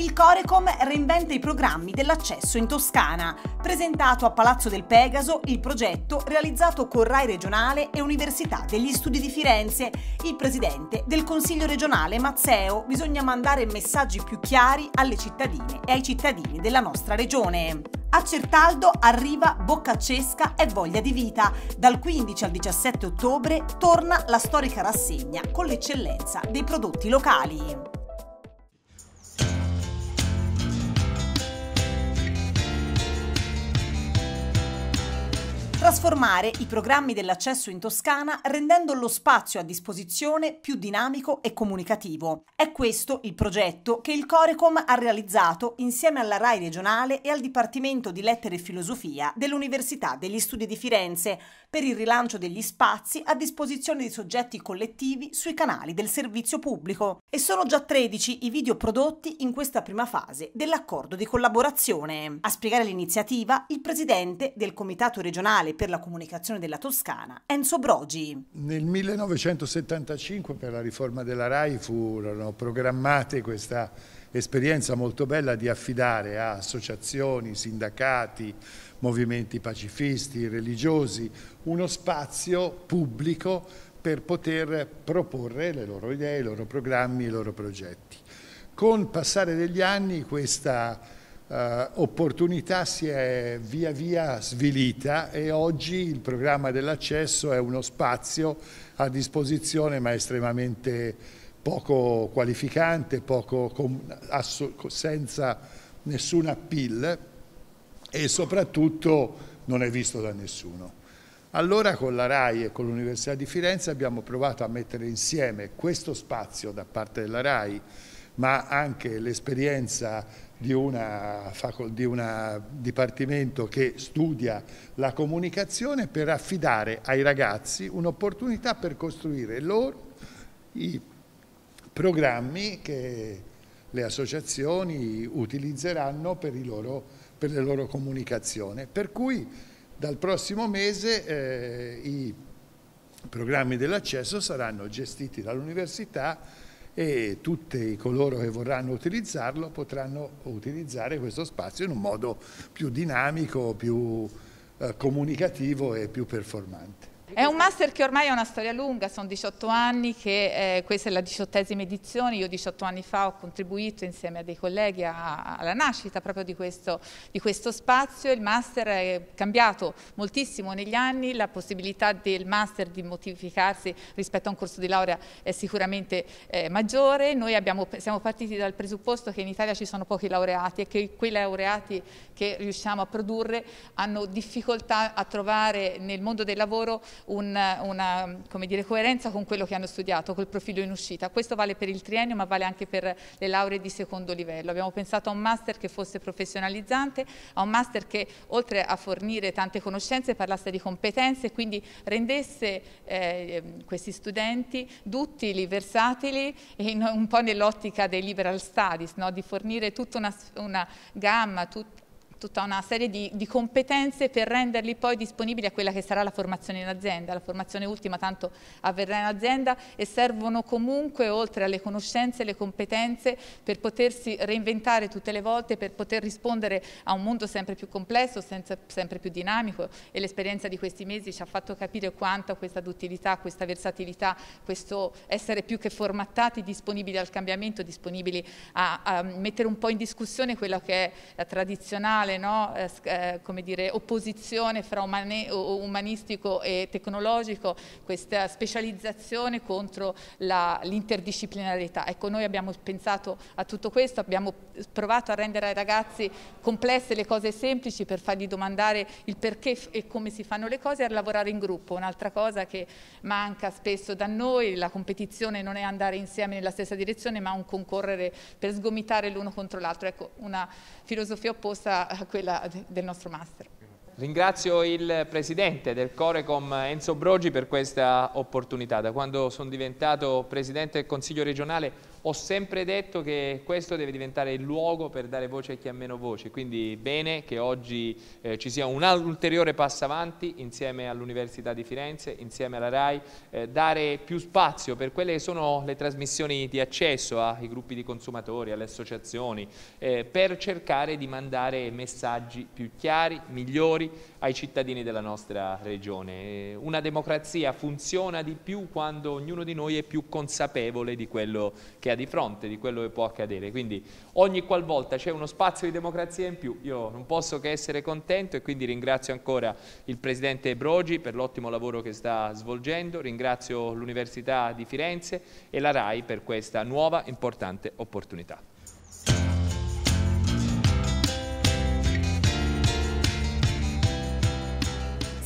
Il Corecom reinventa i programmi dell'accesso in Toscana. Presentato a Palazzo del Pegaso il progetto realizzato con RAI regionale e Università degli Studi di Firenze. Il presidente del Consiglio regionale Mazzeo bisogna mandare messaggi più chiari alle cittadine e ai cittadini della nostra regione. A Certaldo arriva Boccaccesca e Voglia di Vita. Dal 15 al 17 ottobre torna la storica rassegna con l'eccellenza dei prodotti locali. trasformare i programmi dell'accesso in Toscana rendendo lo spazio a disposizione più dinamico e comunicativo. È questo il progetto che il Corecom ha realizzato insieme alla RAI regionale e al Dipartimento di Lettere e Filosofia dell'Università degli Studi di Firenze per il rilancio degli spazi a disposizione di soggetti collettivi sui canali del servizio pubblico. E sono già 13 i video prodotti in questa prima fase dell'accordo di collaborazione. A spiegare l'iniziativa il presidente del Comitato regionale per la comunicazione della Toscana Enzo Brogi. Nel 1975 per la riforma della RAI furono programmate questa esperienza molto bella di affidare a associazioni, sindacati, movimenti pacifisti, religiosi, uno spazio pubblico per poter proporre le loro idee, i loro programmi, i loro progetti. Con il passare degli anni questa eh, opportunità si è via via svilita e oggi il programma dell'accesso è uno spazio a disposizione ma estremamente poco qualificante, poco senza nessun appeal e soprattutto non è visto da nessuno. Allora con la RAI e con l'Università di Firenze abbiamo provato a mettere insieme questo spazio da parte della RAI ma anche l'esperienza di, una, di un dipartimento che studia la comunicazione per affidare ai ragazzi un'opportunità per costruire loro i programmi che le associazioni utilizzeranno per, loro, per le loro comunicazioni. Per cui dal prossimo mese eh, i programmi dell'accesso saranno gestiti dall'università e tutti coloro che vorranno utilizzarlo potranno utilizzare questo spazio in un modo più dinamico, più eh, comunicativo e più performante. È un master che ormai ha una storia lunga, sono 18 anni, che, eh, questa è la diciottesima edizione, io 18 anni fa ho contribuito insieme a dei colleghi a, a, alla nascita proprio di questo, di questo spazio, il master è cambiato moltissimo negli anni, la possibilità del master di modificarsi rispetto a un corso di laurea è sicuramente eh, maggiore, noi abbiamo, siamo partiti dal presupposto che in Italia ci sono pochi laureati e che quei laureati che riusciamo a produrre hanno difficoltà a trovare nel mondo del lavoro un, una dire, coerenza con quello che hanno studiato, col profilo in uscita. Questo vale per il triennio ma vale anche per le lauree di secondo livello. Abbiamo pensato a un master che fosse professionalizzante, a un master che oltre a fornire tante conoscenze parlasse di competenze, quindi rendesse eh, questi studenti duttili, versatili in, un po' nell'ottica dei liberal studies, no? di fornire tutta una, una gamma, tutta tutta una serie di, di, competenze per renderli poi disponibili a quella che sarà la formazione in azienda, la formazione ultima tanto avverrà in azienda e servono comunque oltre alle conoscenze, le competenze per potersi reinventare tutte le volte, per poter rispondere a un mondo sempre più complesso, senza, sempre più dinamico e l'esperienza di questi mesi ci ha fatto capire quanto questa duttilità, questa versatilità, questo essere più che formattati, disponibili al cambiamento, disponibili a, a mettere un po' in discussione quello che è la tradizionale totale no, eh, eh dire, opposizione fra umane, umanistico e tecnologico, questa specializzazione contro l'interdisciplinarietà. Ecco, noi abbiamo pensato a tutto questo, abbiamo provato a rendere ai ragazzi complesse le cose semplici per fargli domandare il perché e come si fanno le cose e a lavorare in gruppo. Un'altra cosa che manca spesso da noi, la competizione non è andare insieme nella stessa direzione ma un concorrere per sgomitare l'uno contro l'altro. Ecco, una filosofia opposta quella del nostro master. Ringrazio il presidente del Corecom Enzo Brogi per questa opportunità. Da quando sono diventato presidente del Consiglio regionale ho sempre detto che questo deve diventare il luogo per dare voce a chi ha meno voce, quindi bene che oggi eh, ci sia un ulteriore passo avanti insieme all'Università di Firenze, insieme alla RAI, eh, dare più spazio per quelle che sono le trasmissioni di accesso ai gruppi di consumatori, alle associazioni, eh, per cercare di mandare messaggi più chiari, migliori ai cittadini della nostra regione. Eh, una democrazia funziona di più quando ognuno di noi è più consapevole di quello che che ha di fronte, di quello che può accadere. Quindi ogni qualvolta c'è uno spazio di democrazia in più, io non posso che essere contento e quindi ringrazio ancora il Presidente Brogi per l'ottimo lavoro che sta svolgendo, ringrazio l'Università di Firenze e la RAI per questa nuova importante opportunità.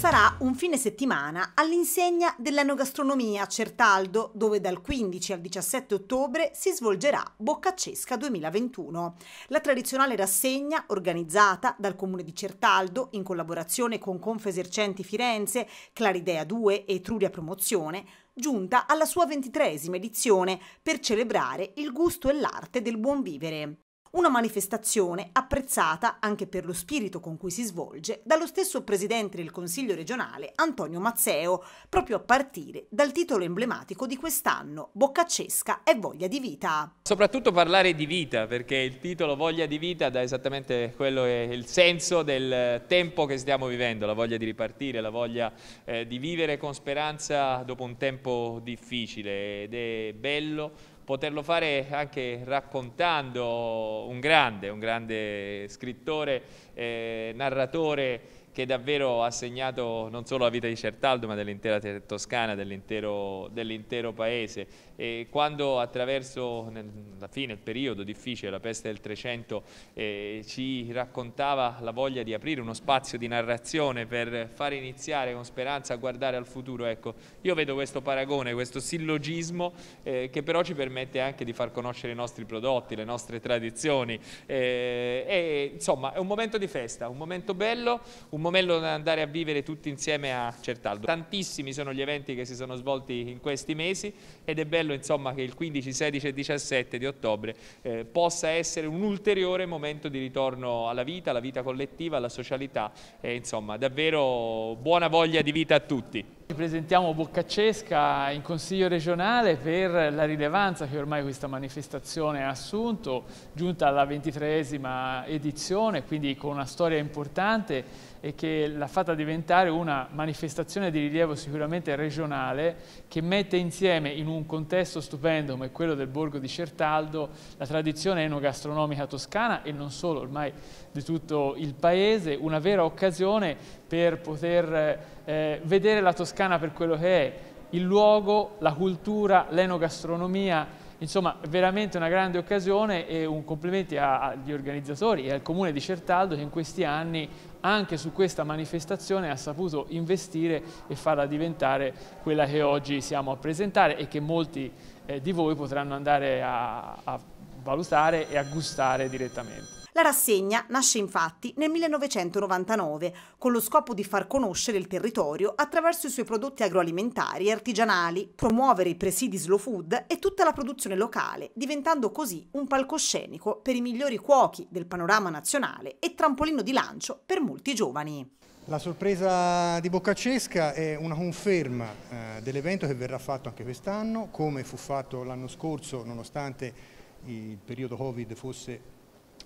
sarà un fine settimana all'insegna dell'enogastronomia a Certaldo, dove dal 15 al 17 ottobre si svolgerà Boccaccesca 2021, la tradizionale rassegna organizzata dal comune di Certaldo in collaborazione con Confesercenti Firenze, Claridea 2 e Etruria Promozione, giunta alla sua ventitresima edizione per celebrare il gusto e l'arte del buon vivere. Una manifestazione apprezzata anche per lo spirito con cui si svolge dallo stesso presidente del Consiglio regionale Antonio Mazzeo, proprio a partire dal titolo emblematico di quest'anno, Boccaccesca e Voglia di Vita. Soprattutto parlare di vita, perché il titolo Voglia di Vita dà esattamente quello è il senso del tempo che stiamo vivendo, la voglia di ripartire, la voglia eh, di vivere con speranza dopo un tempo difficile ed è bello poterlo fare anche raccontando un grande, un grande scrittore, eh, narratore che davvero ha segnato non solo la vita di Certaldo ma dell'intera Toscana, dell'intero dell paese e quando attraverso la fine il periodo difficile, la peste del 300, eh, ci raccontava la voglia di aprire uno spazio di narrazione per far iniziare con speranza a guardare al futuro, ecco, io vedo questo paragone, questo sillogismo eh, che però ci permette anche di far conoscere i nostri prodotti, le nostre tradizioni eh, e insomma è un momento di festa, un momento bello, un momento da andare a vivere tutti insieme a Certaldo. Tantissimi sono gli eventi che si sono svolti in questi mesi ed è bello Spinello insomma, che il 15, 16 e 17 di ottobre eh, possa essere un ulteriore momento di ritorno alla vita, alla vita collettiva, alla socialità e insomma davvero buona voglia di vita a tutti presentiamo Boccaccesca in Consiglio regionale per la rilevanza che ormai questa manifestazione ha assunto, giunta alla ventitreesima edizione, quindi con una storia importante e che l'ha fatta diventare una manifestazione di rilievo sicuramente regionale che mette insieme in un contesto stupendo come quello del borgo di Certaldo la tradizione enogastronomica toscana e non solo ormai di tutto il paese, una vera occasione per poter eh, vedere la Toscana italiana per quello che è, il luogo, la cultura, l'enogastronomia, insomma veramente una grande occasione e un complimenti agli organizzatori e al comune di Certaldo che in questi anni anche su questa manifestazione ha saputo investire e farla diventare quella che oggi siamo a presentare e che molti eh, di voi potranno andare a, a valutare e a gustare direttamente. La rassegna nasce infatti nel 1999 con lo scopo di far conoscere il territorio attraverso i suoi prodotti agroalimentari e artigianali, promuovere i presidi slow food e tutta la produzione locale, diventando così un palcoscenico per i migliori cuochi del panorama nazionale e trampolino di lancio per molti giovani. La sorpresa di Boccaccesca è una conferma eh, dell'evento che verrà fatto anche quest'anno, come fu fatto l'anno scorso nonostante il periodo Covid fosse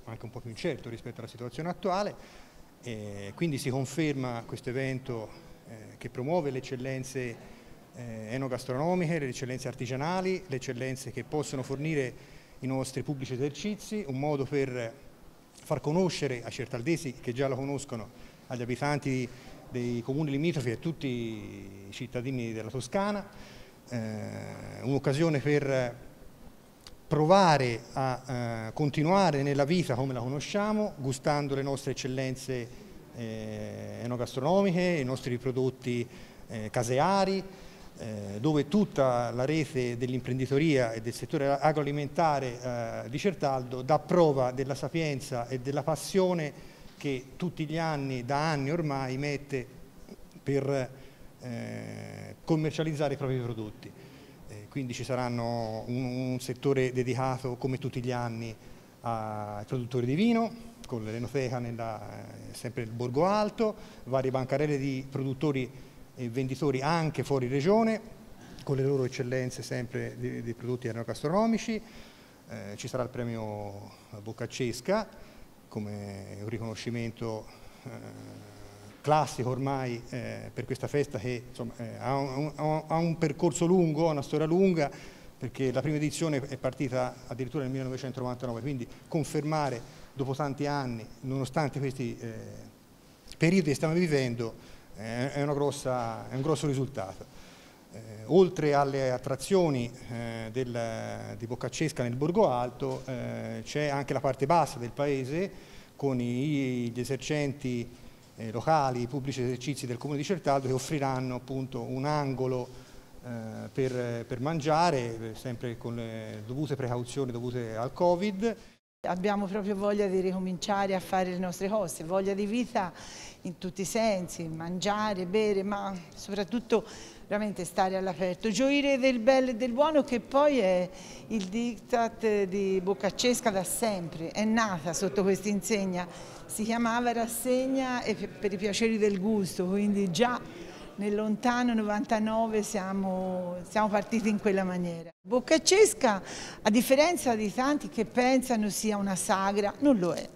anche un po' più incerto rispetto alla situazione attuale, eh, quindi si conferma questo evento eh, che promuove le eccellenze eh, enogastronomiche, le eccellenze artigianali, le eccellenze che possono fornire i nostri pubblici esercizi, un modo per far conoscere a certaldesi che già lo conoscono, agli abitanti dei comuni limitrofi e a tutti i cittadini della Toscana, eh, un'occasione per provare a eh, continuare nella vita come la conosciamo, gustando le nostre eccellenze eh, enogastronomiche, i nostri prodotti eh, caseari, eh, dove tutta la rete dell'imprenditoria e del settore agroalimentare eh, di Certaldo dà prova della sapienza e della passione che tutti gli anni, da anni ormai, mette per eh, commercializzare i propri prodotti quindi ci saranno un, un settore dedicato come tutti gli anni ai produttori di vino, con l'enoteca eh, sempre nel Borgo Alto, varie bancarelle di produttori e venditori anche fuori regione, con le loro eccellenze sempre di, di prodotti enogastronomici, eh, ci sarà il premio Boccaccesca come un riconoscimento eh, classico ormai eh, per questa festa che insomma, eh, ha, un, ha, un, percorso lungo, ha una storia lunga, perché la prima edizione è partita addirittura nel 1999, quindi confermare dopo tanti anni, nonostante questi eh, periodi che stiamo vivendo, eh, è, grossa, è, un grosso risultato. Eh, oltre alle attrazioni eh, del, di Boccaccesca nel Borgo Alto c'è anche la parte bassa del paese con i, gli esercenti eh, locali, pubblici esercizi del comune di Certaldo che offriranno appunto un angolo eh, per, per, mangiare, eh, sempre con le dovute precauzioni dovute al Covid. Abbiamo proprio voglia di ricominciare a fare le nostre cose, voglia di vita in tutti i sensi, mangiare, bere, ma soprattutto veramente stare all'aperto, gioire del bello e del buono che poi è il diktat di Boccaccesca da sempre, è nata sotto questa insegna, si chiamava rassegna per i piaceri del gusto, quindi già nel lontano 99 siamo, siamo, partiti in quella maniera. Boccaccesca, a differenza di tanti che pensano sia una sagra, non lo è,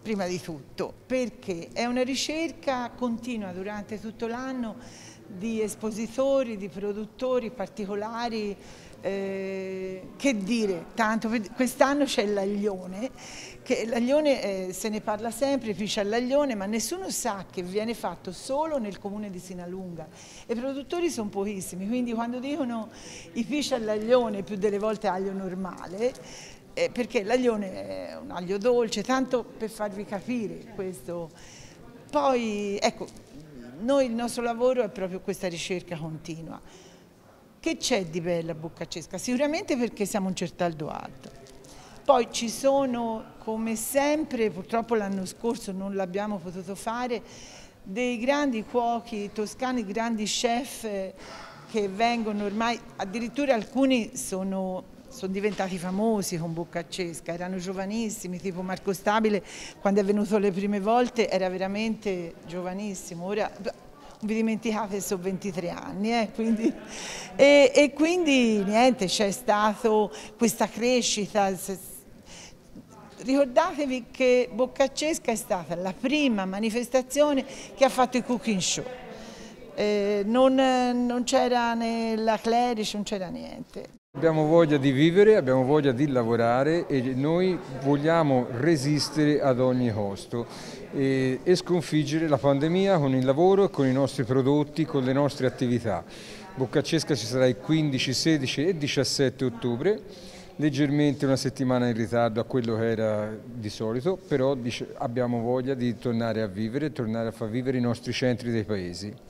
prima di tutto, perché è una ricerca continua durante tutto l'anno di espositori, di produttori particolari, eh, che dire, tanto quest'anno c'è l'Aglione che l'aglione eh, se ne parla sempre, piscia all'aglione, ma nessuno sa che viene fatto solo nel comune di Sinalunga i produttori sono pochissimi, quindi quando dicono i piscia all'aglione più delle volte aglio normale, eh, perché l'aglione è un aglio dolce, tanto per farvi capire questo. Poi, ecco, noi il nostro lavoro è proprio questa ricerca continua. Che c'è di bella a Boccacesca? Sicuramente perché siamo un certaldo alto poi ci sono, come sempre, purtroppo l'anno scorso non l'abbiamo potuto fare, dei grandi cuochi toscani, grandi chef eh, che vengono ormai, addirittura alcuni sono, sono diventati famosi con Boccaccesca, erano giovanissimi, tipo Marco Stabile quando è venuto le prime volte era veramente giovanissimo, ora vi dimenticate sono 23 anni, eh, quindi, e, e, quindi niente, c'è stata questa crescita Ricordatevi che Boccaccesca è stata la prima manifestazione che ha fatto il cooking show. Eh, non, non c'era né la clerici, non c'era niente. Abbiamo voglia di vivere, abbiamo voglia di lavorare e noi vogliamo resistere ad ogni costo e, e sconfiggere la pandemia con il lavoro, con i nostri prodotti, con le nostre attività. Boccaccesca ci sarà il 15, 16 e 17 ottobre leggermente una settimana in ritardo a quello che era di solito, però abbiamo voglia di tornare a vivere, tornare a far vivere i nostri centri dei paesi.